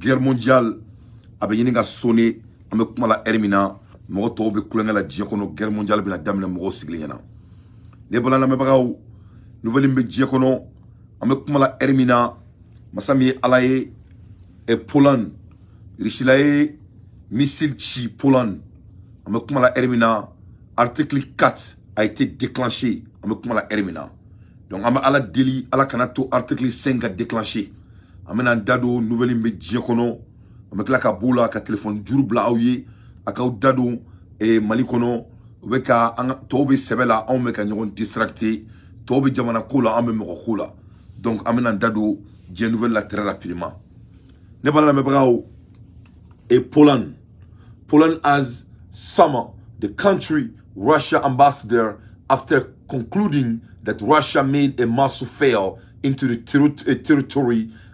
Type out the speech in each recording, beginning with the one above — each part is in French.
guerre mondiale a bɛ nga sonné en me kuma la hermina min na mɔgɔ tɔw la diɲɛ guerre mondiale bɛna daminɛ mɔgɔw sigilen ɲɛna ne bala lamɛnbagaw nouvelle min nouvelle diɲɛ kɔnɔ an bɛ kuma la hermina ma samie masa et ye ala ye Poland Russie missile ci Poland an bɛ kuma la hermina article 4 a été déclenché en me kuma la hermina donc en ala deli ala kanato article 5 a déclenché. an bɛna an da don nuvɛli min bɛ diɲɛ kɔnɔ an bɛ tila ka b'o la ka telefɔni juru bila aw ye a k'aw da don eh, mali kɔnɔ u bɛ an tɔw bɛ sɛbɛ la ka ɲɔgɔn distracté tɔw jamana ko la anw bɛ donc an an da don diɲɛ la très rapidement ne b'a lamɛnbagaw eh, Poland Poland has summoned the country Russia ambassador after concluding that Russia made a massive fail into the ter eh, territory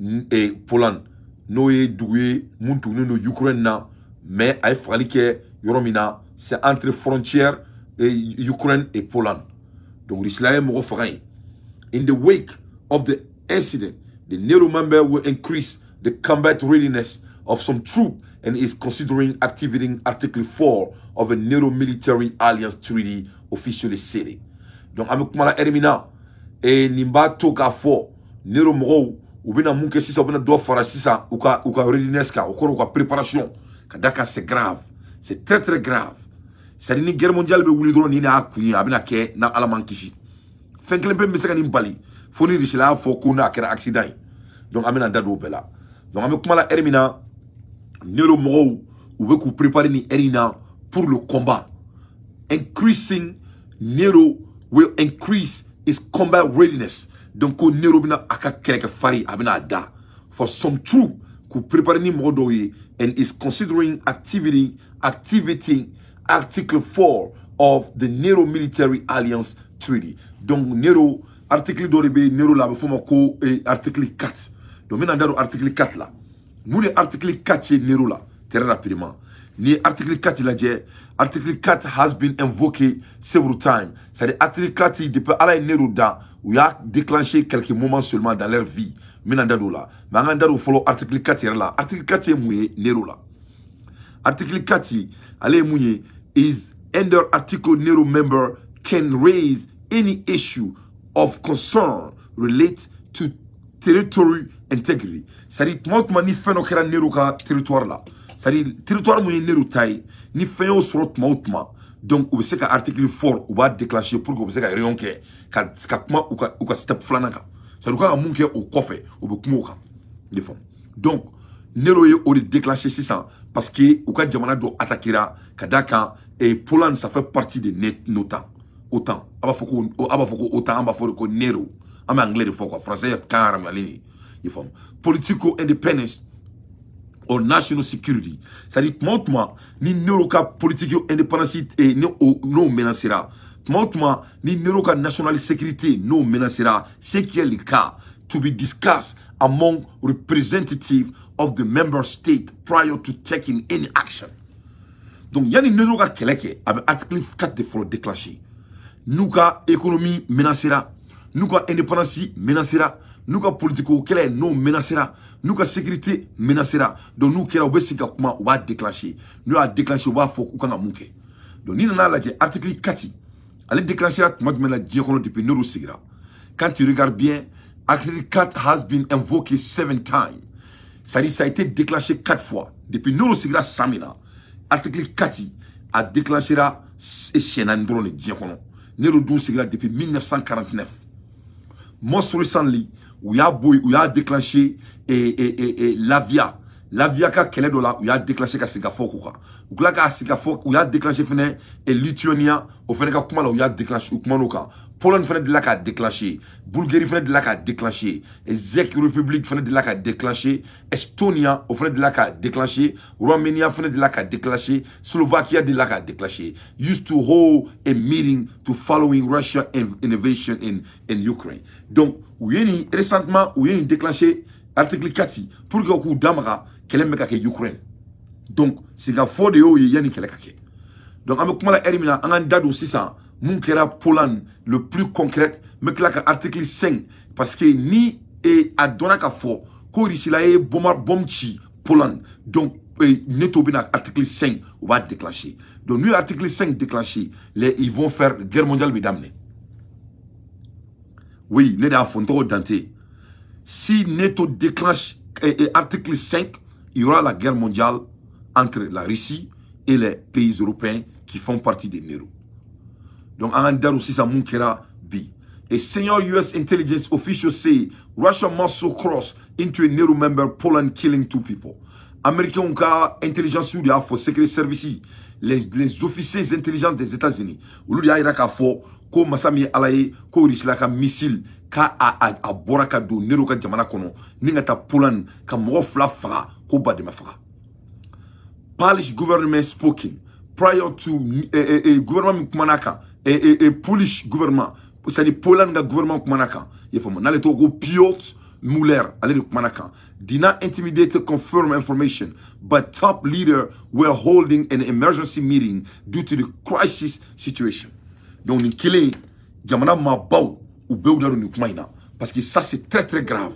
E, poland Pologne ye dugu ye mun ukraine na mais a faut fagali c'est entre frontière e, ukraine et Pologne donc l'islam est mɔgɔ in the wake of the incident the nato member will increase the combat readiness of some troops and is considering activating Article 4 of a NATO military alliance treaty officially stated. Donc, avec Mala Ermina et Nimba Toka 4, ee nin u bɛna mun kɛ sisan u bɛna dɔ fara sisan u ka u ka readiness kan o kɔrɔ u ka préparation ka da kan c'est grave c'est très très grave c'est à dire ni guerre mondiale bɛ wuli dɔrɔn nin de y'a kun ye a bɛna kɛ na ala man kisi fɛn kelen pe min bɛ se ka nin bali fo ni russie y'a fɔ ko n'a kɛra accident ye donc an bɛna da don o bɛɛ la donc an bɛ kuma la heure min na nero mɔgɔw u bɛ k'u préparer nin heure in na pour le combat increasing nero will increase his combat readiness donc ko nero bɛna a ka fari a da for some true k'u prepare ni mɔgɔ ye and is considering activity activity article 4 of the nero military alliance treaty donc nero article dɔ de bɛ nero la a ko eh, article 4. donc n bɛna article 4. la mun article quatre ye nero la très rapidement. Ni article 4 lajɛ article 4 has been invoqué several times. C'est-à-dire article 4 depuis Ala ye nero da u y'a déclenché quelques moments seulement dans leur vie. N dola manganda do don article 4 là article 4 ye nero là article 4 allez ye is under article nero member can raise any issue of concern relate to territory integrity. C'est-à-dire tuma o tuma ni fɛn dɔ kɛra territoire là c'est-à-dire territoire mun ye leru ta ye ni fɛn y'o sɔrɔ tuma o tuma donc u bɛ se ka article fort u b'a déclencher pour que u bɛ se ka réunion kɛ ka ka kuma u ka u ka step filanan kan c'est à dire u ka kan ka mun kɛ o kɔfɛ u bɛ kuma o kan de faamu donc nero ye o de déclencher sisan parce que u ka jamana dɔ attaquera ka d'a kan eh, poland ça fait partie de notan otan a b'a fɔ ko a b'a fɔ ko otan an b'a fɔ ko nero an bɛ anglais de fɔ quoi français kan haramuyalen de ye faamu politico independence o national security c'est-à-dire tuma o tuma ni nero ka politiki indépendance eh, n'o menacera tuma o tuma ni nero ka national sécurité n'o menacera ce qui est le cas to be discussed among representatives of the member state prior to taking any action donc yanni nero ka kɛlɛ kɛ a bɛ article 4 de fɔlɔ déclenché n'u ka économie menacera n'u ka indépendance menacera nuka politique politiko nous n'o menacera nuka sécurité menacera donc nous qui nous bɛ Nous ka nous Nous déclencher nous avons donc nous article 4 ale déclenchera tuma déclenché depuis quand tu regardes bien article 4 has been invoqué seven times ça à ça a été déclenché quatre fois depuis nous sigira article 4 a déclenchera et depuis 1949 most recently où y'a bo u a déclenché et, et, et, et l'avia Laviaka kɛlɛ dɔ la u y'a déclenché ka sigi ka fɔ k'u kan u tila k'a sigi ka il u y'a déclenché fene et Lituania o fɛnɛ ka kuma la y'a déclenché u kuman'o kan Pologne de dila déclenché Bulgarie de la k'a déclenché République Republic de la k'a déclenché Estonia o de la k'a déclenché Romania de la k'a déclenché Slovakia la k'a déclenché used to hold a meeting to following Russia invasion in in Ukraine donc y a récemment où il y a déclenché article 4 pour que vous ukraine donc faute de y'o de yanni kɛlɛ donc avec que la dit que le plus concret vous article 5 parce que ni et a dɔnna ka ko poland donc e, article 5 va déclencher déclenché donc nous article 5 déclenché les ils vont faire guerre mondiale oui ne da si NATO déclenche l'article article 5, il y aura la guerre mondiale entre la Russie et les pays européens qui font partie des NERO. Donc, en dire aussi, ça manquera B. A senior U.S. intelligence official say Russia must cross into a NATO member Poland killing two people américains ka intelligence de y'a secret service les les officiers intelligents des États-Unis ou de a yira k'a fɔ ko masa min missile k'a a a bɔra ka jamana kono ni nga ta Poland ka mɔgɔ la faga ko de faga Polish government spoken prior to eh, eh, eh gouvernement kumanaka kumana eh, eh, Polish government c'est-à-dire Poland ka gouvernement kumanaka il faut mon aller n'ale tɔgɔ piot Mueller, a little did not intimidate to confirm information, but top leader were holding an emergency meeting due to the crisis situation. Donc, Nikile, Jamana Mabau, ou Beudaru Nukumaina. Parce que ça, c'est très, très grave.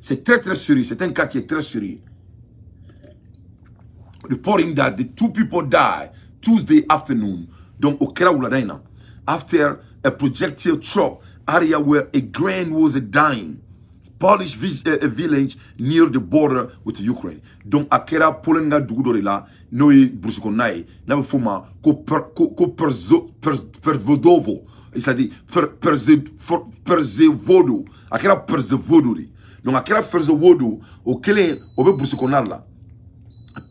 C'est très, très sérieux. C'est un cas qui est très sérieux. Reporting that the two people died Tuesday afternoon. Donc, au Kerauladena, after a projectile truck area where a grain was dying. Polish eh, eh, village near the border with Ukraine. Donc a kɛra Poland ka dugu dɔ de la n'o ye burusi kɔnɔna ye n'a bɛ f'o ma ko per, ko ko perzo per, pervodovo c'est à dire per, perze per, perzevodo a kɛra perzevodo de donc a kɛra perzevodo o kelen o bɛ burusi kɔnɔna la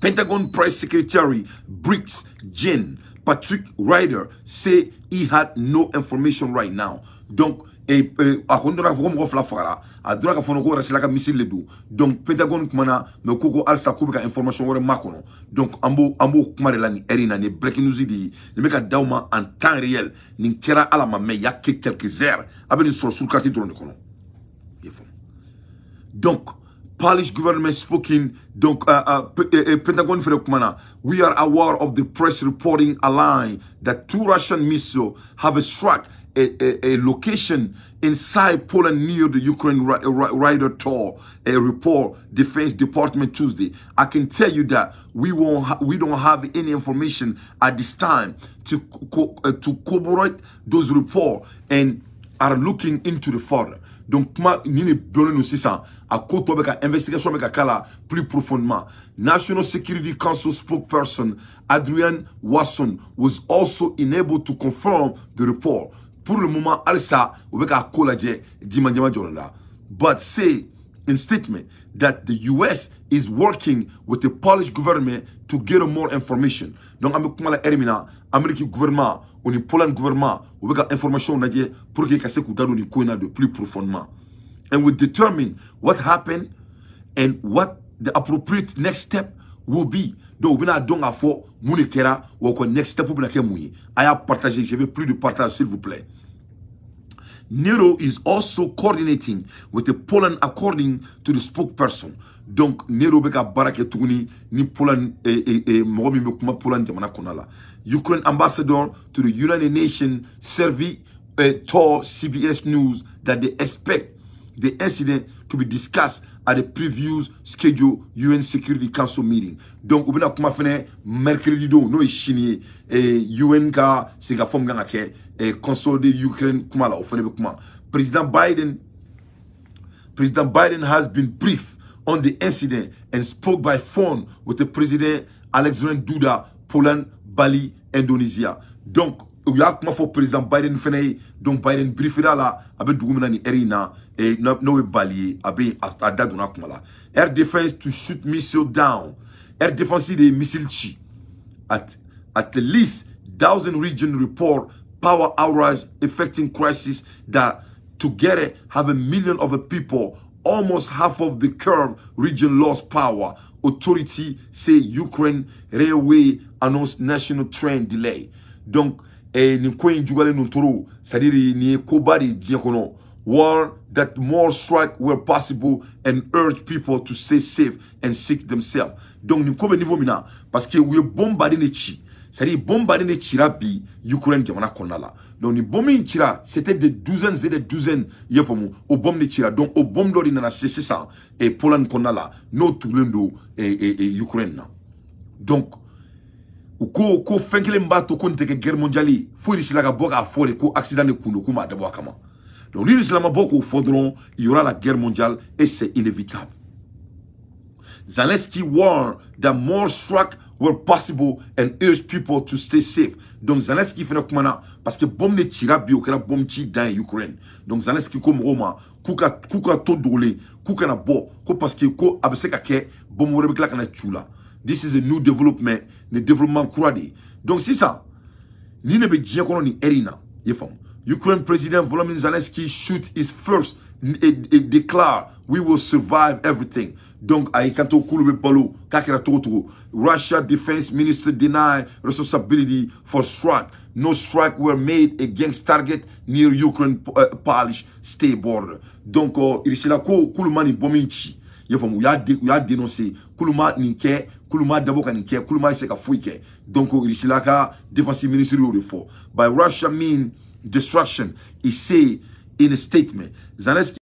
Pentagon press secretary Briggs Jen Patrick Ryder say he had no information right now donc a kɔni dɔnna k'a fɔ ko mɔgɔ fila a dɔnna k'a fɔ ko rasila ka misiri le don donc pentagone kumana mɛ ko ko halisa k'u information wɛrɛ ma donc an b'o an b'o kuma breaking news de le mec a ka en temps réel nin kɛra ala ma il y a quelques heures a bɛ nin sur surukati dɔrɔn de kɔnɔ donc Polish government speaking, donc, uh, euh, euh, uh, Pentagon Frekmana, we are aware of the press reporting a line that two Russian missiles have struck a, a, a location inside Poland near the Ukraine Rider Tour, a report, Defense Department Tuesday. I can tell you that we won't we don't have any information at this time to co uh, to corroborate those report and are looking into the further. Donc, kuma ni ne dɔnnen don a investigation plus profondément. National Security Council spokesperson Adrian Watson was also unable to confirm the report pour le moment halisa u bɛ k'a ko Jima jima jama but say in statement that the US is working with the Polish government to get more information. Donc an bɛ kuma la ɛri Ermina? American government, gouvernement the ni Poland gouvernement u bɛ ka information lajɛ pour que ka se k'u da don nin ko in na de plus profondément. And we determine what happened and what the appropriate next step wo bi donc u bɛna dɔn k'a fɔ mun de kɛra wa ko next step bɛna kɛ mun ye a y'a partager je veux plus de partage s'il vous plaît. Nero is also coordinating with the Poland according to the spokesperson. Donc Nero bɛ ka baara kɛ tuguni ni Poland eh, eh, eh, mɔgɔ min bɛ kuma Poland jamana kɔnɔ la. Ukraine ambassador to the United Nations Servi eh, told CBS News that they expect The incident to be discussed at the previous scheduled UN Security Council meeting. Donc, ubina kuma fene mercredi do no ishini eh, UN ka singa form ganga ke eh, console de Ukraine kuma la ofene kuma. President Biden President Biden has been briefed on the incident and spoke by phone with the President Alexander Duda, Poland, Bali, Indonesia. Donc, u y'a kuma fɔ president Biden fɛnɛ ye donc Biden briefera la a bɛ dugu min na ɛri in na eh, n'o ye Bali ye a bɛ a da donna kuma la air defense to shoot missile down air defense de ye missile ci at at least thousand region report power outage affecting crisis that together have a million of a people almost half of the curve region lost power authority say Ukraine railway announced national train delay donc eh, nin ko in juguyalen don toro c'est à dire nin ye koba de ye diɲɛ kɔnɔ war that more strike were possible and urge people to stay safe and seek themselves donc nin ko bɛ niveau min na parce que u ye bɔn baden de ci c'est à dire bɔn baden de cira bi ukraine jamana kɔnɔna la donc nin bɔn min cira c'était des douzaines et des douzaines i y'a faamu o bɔn de cira donc o bɔn dɔ de nana se sisan eh, poland kɔnɔna la n'o tugulen don eh, eh, eh, ukraine na donc u ko ko fɛn kelen min b'a to ko nin tɛ kɛ guerre mondiale ye fo irisila ka bɔ k'a fɔ de ko accident de kun don ko maa dabɔ a kama donc ni irisila ma bɔ k'o fɔ dɔrɔn il y aura la guerre mondiale et c'est inévitable Zelensky warned that more strikes were possible and urged people to stay safe. Donc Zelensky fana kumana parce que bombe ne tira bi o kɛra bombe ci dan ye Ukraine. Donc Zelensky ko mɔgɔw ma k'u ka k'u ka to dogolen k'u kana bɔ ko parce que ko a bɛ se ka kɛ bombe wɛrɛ bɛ tila ka na ci u la. This is a new development, ne development kura Donc sisan nin de bɛ diɲɛ kɔnɔ nin ɛri Ukraine President Volodymyr Zelensky shoot his first and, declare we will survive everything. Donc a ikanto kulube balu kakira togo Russia defense minister deny responsibility for strike. No strike were made against target near Ukraine uh, Polish state border. Donc uh, oh, irisila ko kulumani bominchi. y'a faamu u y'a de u kuluma dénoncé kuluma ma nin kɛ k'olu ka nin kɛ k'olu ma essayer ka foyi kɛ donc irisi la ka défense ministre y'o by russia mean destruction he say in a statement zelensky